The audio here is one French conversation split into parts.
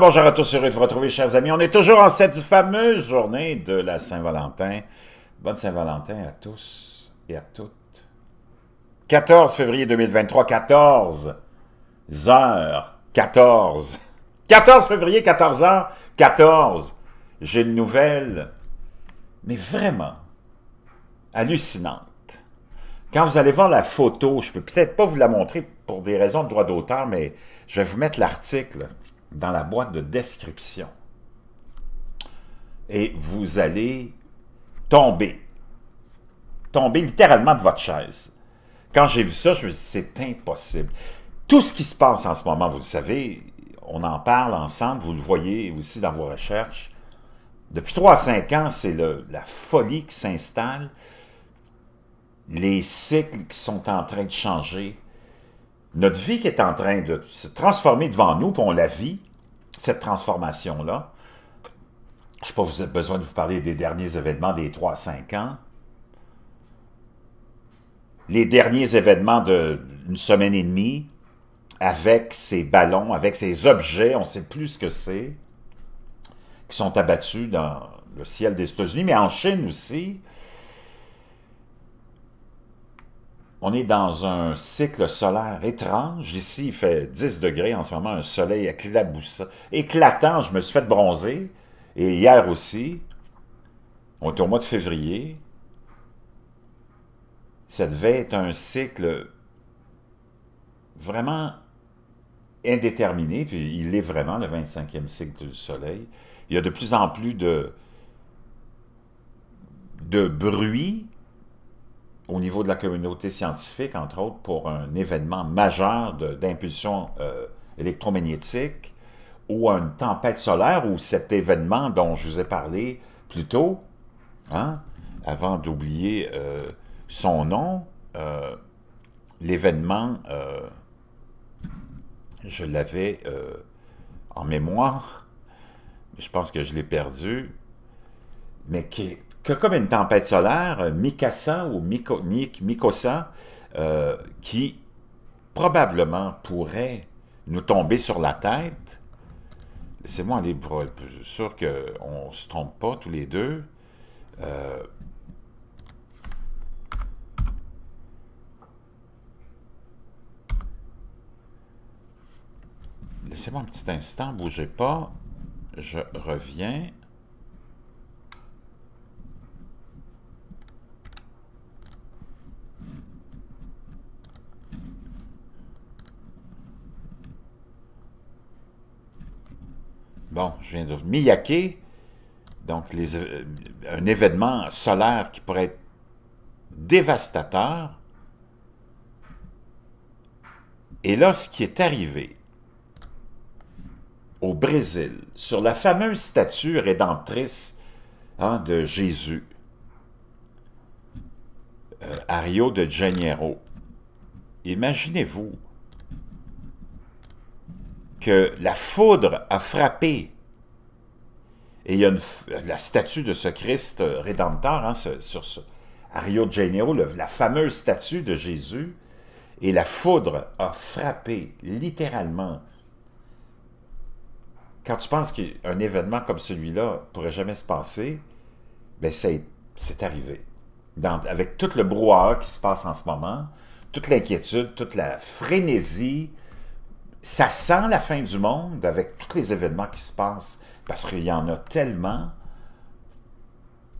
bonjour à tous, heureux de vous retrouver, chers amis. On est toujours en cette fameuse journée de la Saint-Valentin. Bonne Saint-Valentin à tous et à toutes. 14 février 2023, 14 heures, 14. 14 février, 14 heures, 14. J'ai une nouvelle, mais vraiment hallucinante. Quand vous allez voir la photo, je peux peut-être pas vous la montrer pour des raisons de droit d'auteur, mais je vais vous mettre l'article dans la boîte de description. Et vous allez tomber. Tomber littéralement de votre chaise. Quand j'ai vu ça, je me suis dit, c'est impossible. Tout ce qui se passe en ce moment, vous le savez, on en parle ensemble, vous le voyez aussi dans vos recherches. Depuis 3 à 5 ans, c'est la folie qui s'installe, les cycles qui sont en train de changer, notre vie qui est en train de se transformer devant nous, pour on la vit, cette transformation-là, je n'ai pas besoin de vous parler des derniers événements des 3-5 ans, les derniers événements d'une semaine et demie, avec ces ballons, avec ces objets, on ne sait plus ce que c'est, qui sont abattus dans le ciel des États-Unis, mais en Chine aussi, on est dans un cycle solaire étrange. Ici, il fait 10 degrés en ce moment, un soleil éclatant. Je me suis fait bronzer. Et hier aussi, on est au mois de février. Cette devait est un cycle vraiment indéterminé, puis il est vraiment le 25e cycle du Soleil. Il y a de plus en plus de, de bruit au niveau de la communauté scientifique, entre autres, pour un événement majeur d'impulsion euh, électromagnétique ou une tempête solaire ou cet événement dont je vous ai parlé plus tôt, hein, avant d'oublier euh, son nom, euh, l'événement, je l'avais en mémoire, je pense que je l'ai perdu, mais qui, comme une tempête solaire, euh, Mikasa ou Miko, Mikosa, euh, qui probablement pourrait nous tomber sur la tête. Laissez-moi aller pour être sûr qu'on ne se trompe pas tous les deux. Euh, laissez-moi un petit instant, bougez pas. Je reviens. Bon, je viens de Miyake, donc euh, un événement solaire qui pourrait être dévastateur. Et là, ce qui est arrivé au Brésil, sur la fameuse statue rédemptrice hein, de Jésus, à euh, Rio de Janeiro, imaginez-vous, que la foudre a frappé. Et il y a la statue de ce Christ euh, rédempteur hein, sur à Rio de Janeiro, la fameuse statue de Jésus, et la foudre a frappé littéralement. Quand tu penses qu'un événement comme celui-là pourrait jamais se passer, ben, c'est arrivé. avec tout le brouhaha qui se passe en ce moment, toute l'inquiétude, toute la frénésie, ça sent la fin du monde avec tous les événements qui se passent, parce qu'il y en a tellement.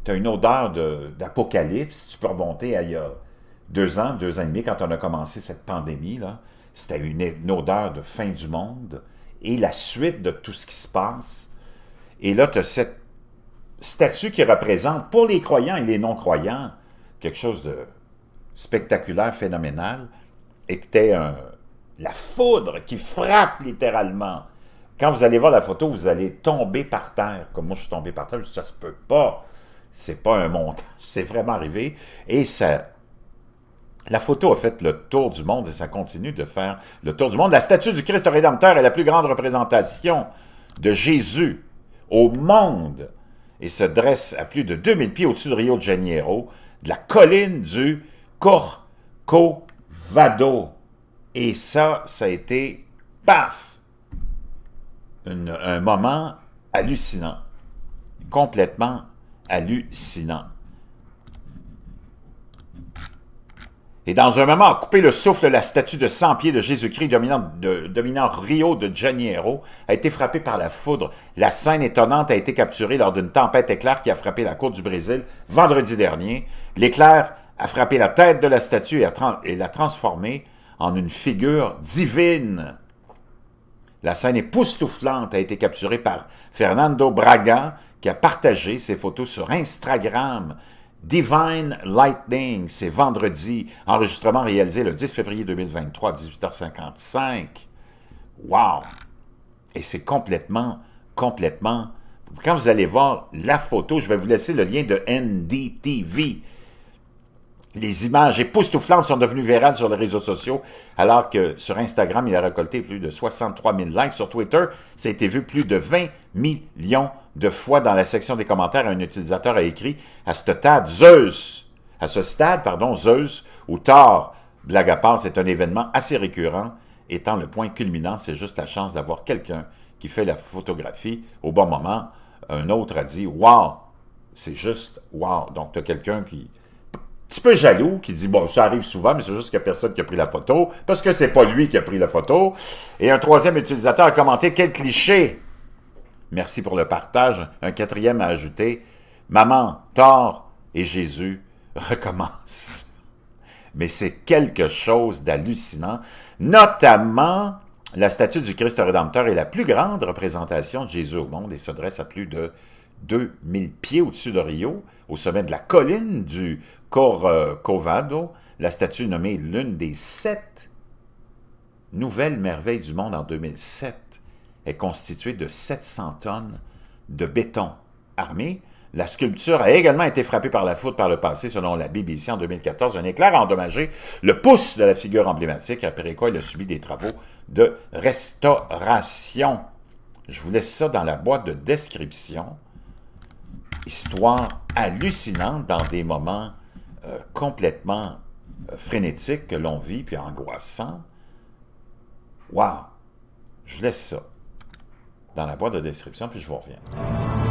Tu as une odeur d'apocalypse, tu peux remonter il y a deux ans, deux ans et demi, quand on a commencé cette pandémie, là, c'était une, une, odeur de fin du monde, et la suite de tout ce qui se passe. Et là, tu as cette statue qui représente, pour les croyants et les non-croyants, quelque chose de spectaculaire, phénoménal, et que tu es un la foudre qui frappe littéralement. Quand vous allez voir la photo, vous allez tomber par terre. Comme moi, je suis tombé par terre, je ne ça se peut pas. C'est pas un montage, c'est vraiment arrivé. Et ça... La photo a fait le tour du monde et ça continue de faire le tour du monde. La statue du Christ Rédempteur est la plus grande représentation de Jésus au monde et se dresse à plus de 2000 pieds au-dessus de Rio de Janeiro, de la colline du Corcovado. Et ça, ça a été, paf, un moment hallucinant, complètement hallucinant. Et dans un moment, a coupé le souffle, la statue de 100 pieds de Jésus-Christ dominant, Rio de Janeiro a été frappée par la foudre. La scène étonnante a été capturée lors d'une tempête éclair qui a frappé la côte du Brésil vendredi dernier. L'éclair a frappé la tête de la statue et l'a transformée en une figure divine. La scène époustouflante a été capturée par Fernando Braga, qui a partagé ses photos sur Instagram. Divine Lightning, c'est vendredi, enregistrement réalisé le 10 février 2023 18h55. Wow! Et c'est complètement, complètement... Quand vous allez voir la photo, je vais vous laisser le lien de NDTV, les images époustouflantes sont devenues virales sur les réseaux sociaux, alors que sur Instagram, il a récolté plus de 63 000 likes. Sur Twitter, ça a été vu plus de 20 millions de fois dans la section des commentaires. Un utilisateur a écrit à ce stade, Zeus, à ce stade, pardon, Zeus ou tard blague à part, c'est un événement assez récurrent, étant le point culminant, c'est juste la chance d'avoir quelqu'un qui fait la photographie au bon moment. Un autre a dit, wow, c'est juste wow. Donc, tu as quelqu'un qui petit peu jaloux, qui dit, bon, ça arrive souvent, mais c'est juste que personne qui a pris la photo, parce que c'est pas lui qui a pris la photo. Et un troisième utilisateur a commenté, quel cliché! Merci pour le partage. Un quatrième a ajouté, maman, tort et Jésus recommence. Mais c'est quelque chose d'hallucinant, notamment la statue du Christ rédempteur est la plus grande représentation de Jésus au monde et s'adresse à plus de 2000 pieds au-dessus de Rio, au sommet de la colline du Corcovado, euh, la statue nommée l'une des sept nouvelles merveilles du monde en 2007 est constituée de 700 tonnes de béton armé. La sculpture a également été frappée par la foudre par le passé, selon la BBC en 2014. Un éclair a endommagé le pouce de la figure emblématique, après quoi il a subi des travaux de restauration. Je vous laisse ça dans la boîte de description histoire hallucinante dans des moments euh, complètement euh, frénétiques que l'on vit, puis angoissants. Waouh Je laisse ça dans la boîte de description, puis je vous reviens.